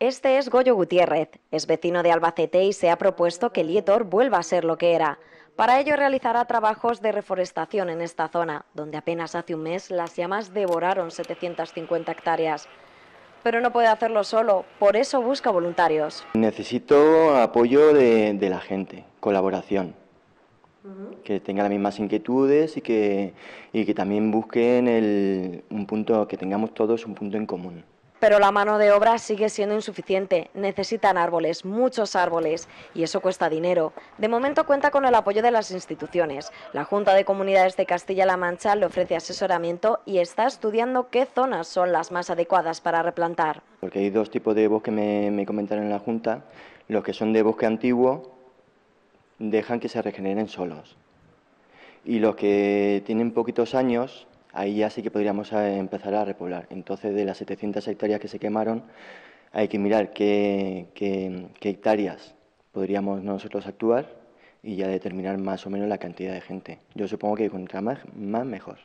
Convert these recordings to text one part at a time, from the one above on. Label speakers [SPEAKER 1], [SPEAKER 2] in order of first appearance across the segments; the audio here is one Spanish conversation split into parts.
[SPEAKER 1] Este es Goyo Gutiérrez, es vecino de Albacete y se ha propuesto que Lietor vuelva a ser lo que era. Para ello realizará trabajos de reforestación en esta zona, donde apenas hace un mes las llamas devoraron 750 hectáreas. Pero no puede hacerlo solo, por eso busca voluntarios.
[SPEAKER 2] Necesito apoyo de, la gente, colaboración, que tenga las mismas inquietudes y que, también busquen un punto, que tengamos todos un punto en común
[SPEAKER 1] pero la mano de obra sigue siendo insuficiente. Necesitan árboles, muchos árboles, y eso cuesta dinero. De momento cuenta con el apoyo de las instituciones. La Junta de Comunidades de Castilla-La Mancha le ofrece asesoramiento y está estudiando qué zonas son las más adecuadas para replantar.
[SPEAKER 2] Porque hay dos tipos de bosque me, me comentaron en la Junta. Los que son de bosque antiguo dejan que se regeneren solos. Y los que tienen poquitos años ahí ya sí que podríamos empezar a repoblar. Entonces, de las 700 hectáreas que se quemaron, hay que mirar qué, hectáreas podríamos nosotros actuar y ya determinar más o menos la cantidad de gente. Yo supongo que con más, más mejor.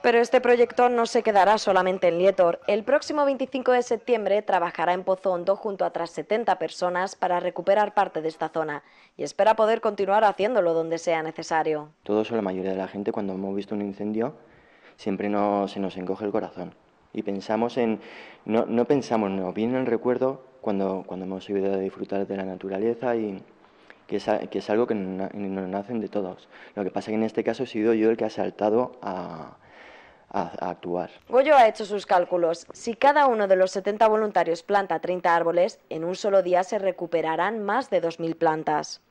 [SPEAKER 1] Pero este proyecto no se quedará solamente en Lietor. El próximo 25 de septiembre trabajará en Pozo Hondo junto a otras 70 personas para recuperar parte de esta zona y espera poder continuar haciéndolo donde sea necesario.
[SPEAKER 2] Todo eso la mayoría de la gente cuando hemos visto un incendio siempre se nos encoge el corazón. Y pensamos en, no, no pensamos, nos viene el recuerdo cuando, cuando hemos ido a disfrutar de la naturaleza y que es, algo que nos, nacen de todos. Lo que pasa es que en este caso he sido yo el que ha saltado a, actuar.
[SPEAKER 1] Goyo ha hecho sus cálculos. Si cada uno de los 70 voluntarios planta 30 árboles, en un solo día se recuperarán más de 2.000 plantas.